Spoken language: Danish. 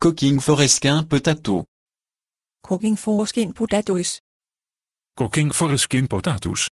Cooking for skin potato. Cooking for skin potatoes. Cooking for skin potatoes.